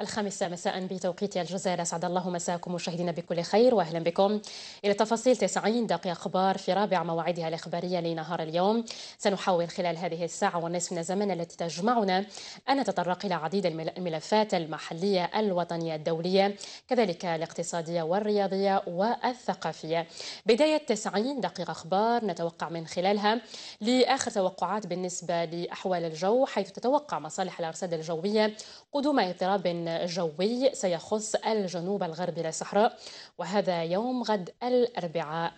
الخامسة مساء بتوقيت الجزائر أسعد الله مساكم مشاهدينا بكل خير وأهلا بكم إلى تفاصيل 90 دقيقة أخبار في رابع مواعيدها الإخبارية لنهار اليوم سنحاول خلال هذه الساعة والنصف من الزمن التي تجمعنا أن نتطرق إلى عديد الملفات المحلية الوطنية الدولية كذلك الاقتصادية والرياضية والثقافية بداية 90 دقيقة أخبار نتوقع من خلالها لآخر توقعات بالنسبة لأحوال الجو حيث تتوقع مصالح الأرصاد الجوية قدوم اضطراب جوي سيخص الجنوب الغربي للصحراء وهذا يوم غد الأربعاء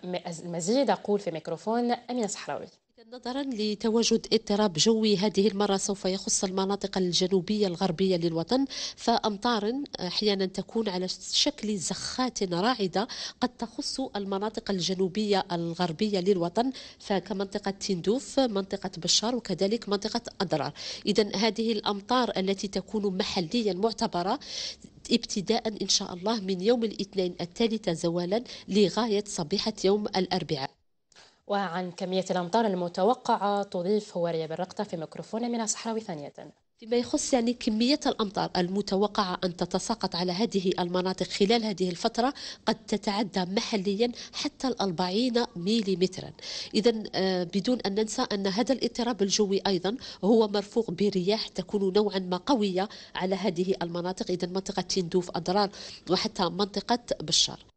المزيد أقول في ميكروفون أمين صحراوي نظرا لتواجد اضطراب جوي هذه المرة سوف يخص المناطق الجنوبية الغربية للوطن فأمطار أحيانا تكون على شكل زخات راعدة قد تخص المناطق الجنوبية الغربية للوطن فكمنطقة تندوف منطقة بشار وكذلك منطقة أضرار إذا هذه الأمطار التي تكون محليا معتبرة ابتداء إن شاء الله من يوم الاثنين الثالثة زوالا لغاية صبيحة يوم الأربعاء وعن كمية الأمطار المتوقعة تضيف هواريا بالرقطة في ميكروفون من الصحراوي ثانية فيما يخص يعني كمية الأمطار المتوقعة أن تتساقط على هذه المناطق خلال هذه الفترة قد تتعدى محليا حتى الأربعين ميليمترا إذا آه، بدون أن ننسى أن هذا الاضطراب الجوي أيضا هو مرفوق برياح تكون نوعا ما قوية على هذه المناطق إذا منطقة تندوف أضرار وحتى منطقة بشار